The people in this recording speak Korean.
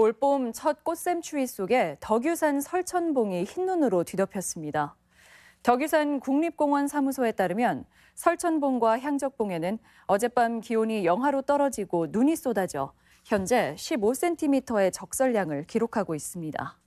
올봄 첫 꽃샘추위 속에 덕유산 설천봉이 흰눈으로 뒤덮였습니다. 덕유산 국립공원 사무소에 따르면 설천봉과 향적봉에는 어젯밤 기온이 영하로 떨어지고 눈이 쏟아져 현재 15cm의 적설량을 기록하고 있습니다.